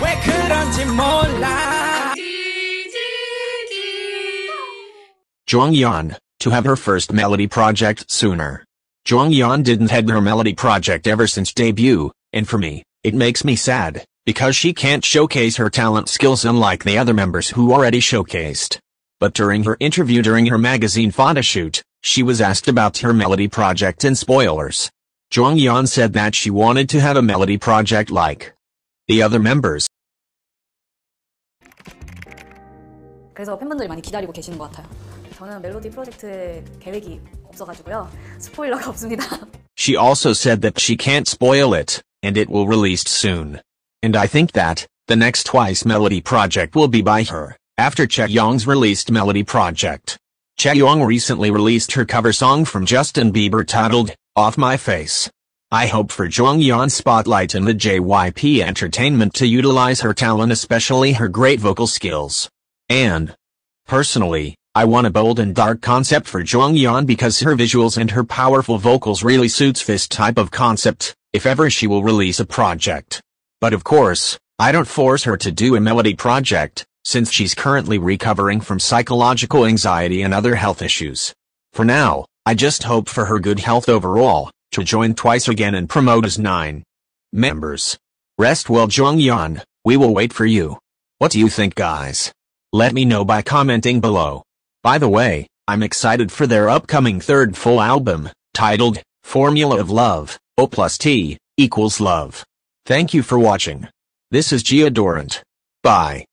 왜 그런지 몰라. to have her first melody project sooner. Jonghyun didn't have her melody project ever since debut, and for me, it makes me sad because she can't showcase her talent skills unlike the other members who already showcased. But during her interview during her magazine photo shoot, she was asked about her melody project and spoilers. Jonghyun said that she wanted to have a melody project like the other members. 그래서 팬분들이 많이 기다리고 계시는 것 같아요. 저는 멜로디 계획이 없어가지고요. 스포일러가 없습니다. She also said that she can't spoil it, and it will released soon. And I think that the next Twice Melody project will be by her after Chaeyoung's released Melody project. Chaeyoung recently released her cover song from Justin Bieber titled Off My Face. I hope for Jonghyun Spotlight and the JYP Entertainment to utilize her talent especially her great vocal skills. And, personally, I want a bold and dark concept for Zhuang Yan because her visuals and her powerful vocals really suits this type of concept, if ever she will release a project. But of course, I don't force her to do a melody project, since she's currently recovering from psychological anxiety and other health issues. For now, I just hope for her good health overall, to join twice again and promote as nine members. Rest well Zhuang Yan, we will wait for you. What do you think guys? Let me know by commenting below. By the way, I'm excited for their upcoming third full album, titled, Formula of Love, O plus T, equals love. Thank you for watching. This is Gia Dorant. Bye.